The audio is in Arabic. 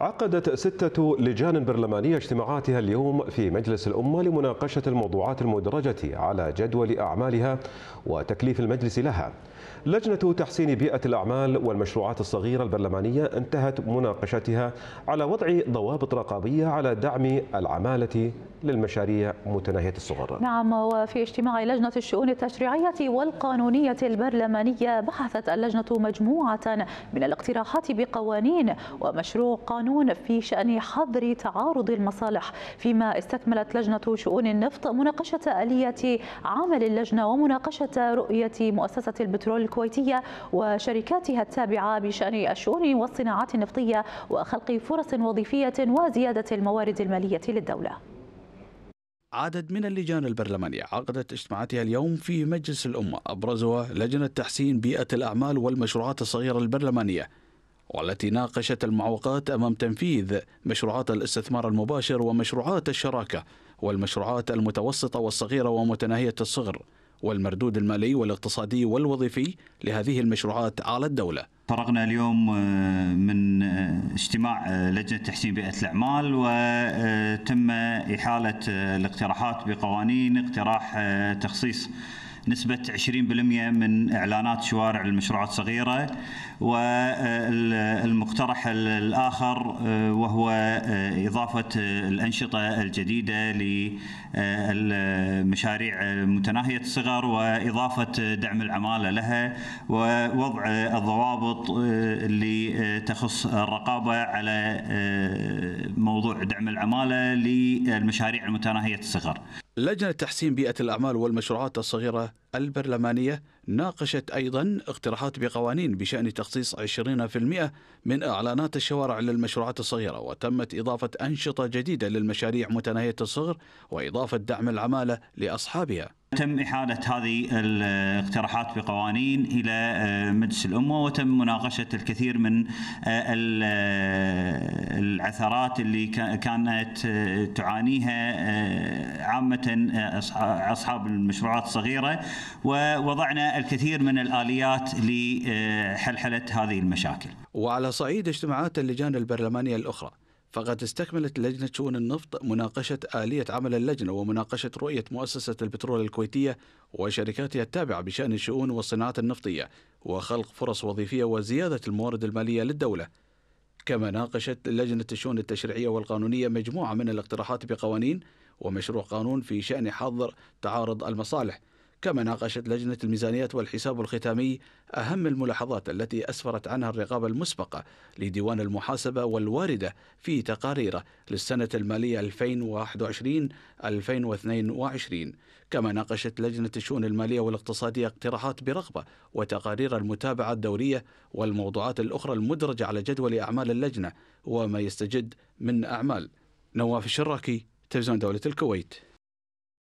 عقدت ستة لجان برلمانية اجتماعاتها اليوم في مجلس الأمة لمناقشة الموضوعات المدرجة على جدول أعمالها وتكليف المجلس لها لجنة تحسين بيئة الأعمال والمشروعات الصغيرة البرلمانية انتهت مناقشتها على وضع ضوابط رقابية على دعم العمالة للمشاريع متناهية الصغر نعم وفي اجتماع لجنة الشؤون التشريعية والقانونية البرلمانية بحثت اللجنة مجموعة من الاقتراحات بقوانين ومشروع قانون في شأن حظر تعارض المصالح فيما استكملت لجنة شؤون النفط مناقشة آلية عمل اللجنة ومناقشة رؤية مؤسسة البترول الكويتية وشركاتها التابعة بشأن الشؤون والصناعات النفطية وخلق فرص وظيفية وزيادة الموارد المالية للدولة عدد من اللجان البرلمانية عقدت اجتماعاتها اليوم في مجلس الأمة أبرزها لجنة تحسين بيئة الأعمال والمشروعات الصغيرة البرلمانية والتي ناقشت المعوقات أمام تنفيذ مشروعات الاستثمار المباشر ومشروعات الشراكة والمشروعات المتوسطة والصغيرة ومتناهية الصغر والمردود المالي والاقتصادي والوظيفي لهذه المشروعات على الدولة فرغنا اليوم آه، من آه، اجتماع آه، لجنة تحسين بيئة الأعمال وتم إحالة الاقتراحات بقوانين اقتراح تخصيص نسبة 20% من إعلانات شوارع المشروعات الصغيرة والمقترح الآخر وهو آه، إضافة آه، الأنشطة الجديدة للمشاريع متناهية الصغر وإضافة آه، دعم العمالة لها ووضع الضوابط اللي تخص الرقابة على موضوع دعم العمالة للمشاريع المتناهية الصغر لجنة تحسين بيئة الأعمال والمشروعات الصغيرة البرلمانية ناقشت أيضا اقتراحات بقوانين بشأن تخصيص 20% من إعلانات الشوارع للمشروعات الصغيرة وتمت إضافة أنشطة جديدة للمشاريع متناهية الصغر وإضافة دعم العمالة لأصحابها تم إحالة هذه الاقتراحات بقوانين إلى آه، مجلس الأمة وتم مناقشة الكثير من آه، آه، العثرات اللي كانت تعانيها عامة أصحاب المشروعات الصغيرة ووضعنا الكثير من الآليات لحلحلة هذه المشاكل وعلى صعيد اجتماعات اللجان البرلمانية الأخرى فقد استكملت لجنة شؤون النفط مناقشة آلية عمل اللجنة ومناقشة رؤية مؤسسة البترول الكويتية وشركاتها التابعة بشأن الشؤون والصناعات النفطية وخلق فرص وظيفية وزيادة الموارد المالية للدولة كما ناقشت لجنة الشؤون التشريعية والقانونية مجموعة من الاقتراحات بقوانين ومشروع قانون في شأن حظر تعارض المصالح كما ناقشت لجنة الميزانيات والحساب الختامي أهم الملاحظات التي أسفرت عنها الرقابة المسبقة لديوان المحاسبة والواردة في تقاريره للسنة المالية 2021-2022 كما ناقشت لجنة الشؤون المالية والاقتصادية اقتراحات برغبة وتقارير المتابعة الدورية والموضوعات الأخرى المدرجة على جدول أعمال اللجنة وما يستجد من أعمال نواف الشراكي تلفزيون دولة الكويت